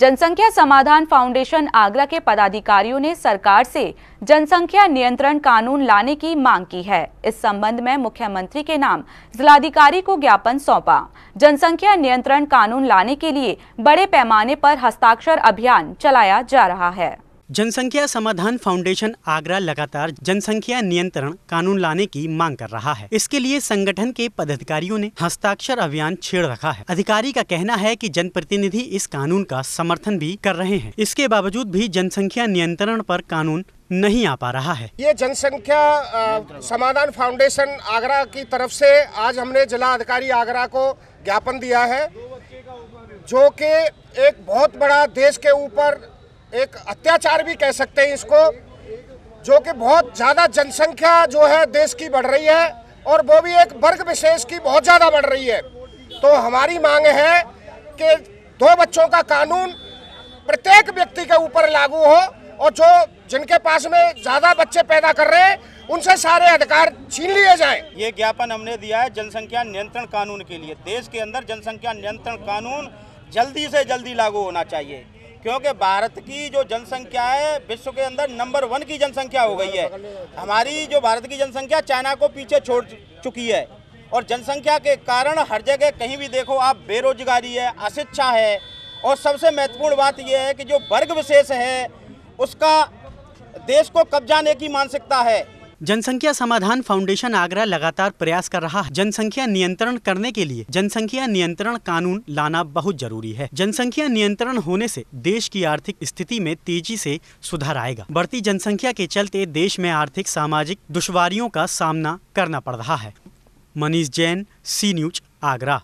जनसंख्या समाधान फाउंडेशन आगरा के पदाधिकारियों ने सरकार से जनसंख्या नियंत्रण कानून लाने की मांग की है इस संबंध में मुख्यमंत्री के नाम जिलाधिकारी को ज्ञापन सौंपा जनसंख्या नियंत्रण कानून लाने के लिए बड़े पैमाने पर हस्ताक्षर अभियान चलाया जा रहा है जनसंख्या समाधान फाउंडेशन आगरा लगातार जनसंख्या नियंत्रण कानून लाने की मांग कर रहा है इसके लिए संगठन के पदाधिकारियों ने हस्ताक्षर अभियान छेड़ रखा है अधिकारी का कहना है कि जनप्रतिनिधि इस कानून का समर्थन भी कर रहे हैं इसके बावजूद भी जनसंख्या नियंत्रण पर कानून नहीं आ पा रहा है ये जनसंख्या समाधान फाउंडेशन आगरा की तरफ से आज हमने जिला अधिकारी आगरा को ज्ञापन दिया है जो कि एक बहुत बड़ा देश के ऊपर एक अत्याचार भी कह सकते हैं इसको जो कि बहुत ज़्यादा जनसंख्या जो है देश की बढ़ रही है और वो भी एक वर्ग विशेष की बहुत ज़्यादा बढ़ रही है तो हमारी मांग है कि दो बच्चों का कानून प्रत्येक व्यक्ति के ऊपर लागू हो और जो जिनके पास में ज़्यादा बच्चे पैदा कर रहे हैं उनसे सारे अधिकार छीन लिए जाए ये ज्ञापन हमने दिया है जनसंख्या नियंत्रण कानून के लिए देश के अंदर जनसंख्या नियंत्रण कानून जल्दी से जल्दी लागू होना चाहिए क्योंकि भारत की जो जनसंख्या है विश्व के अंदर नंबर वन की जनसंख्या हो गई है हमारी जो भारत की जनसंख्या चाइना को पीछे छोड़ चुकी है और जनसंख्या के कारण हर जगह कहीं भी देखो आप बेरोजगारी है अशिक्षा है और सबसे महत्वपूर्ण बात यह है कि जो वर्ग विशेष है उसका देश को कब्जाने की मानसिकता है जनसंख्या समाधान फाउंडेशन आगरा लगातार प्रयास कर रहा है जनसंख्या नियंत्रण करने के लिए जनसंख्या नियंत्रण कानून लाना बहुत जरूरी है जनसंख्या नियंत्रण होने से देश की आर्थिक स्थिति में तेजी से सुधार आएगा बढ़ती जनसंख्या के चलते देश में आर्थिक सामाजिक दुश्वारियों का सामना करना पड़ रहा है मनीष जैन सी न्यूज आगरा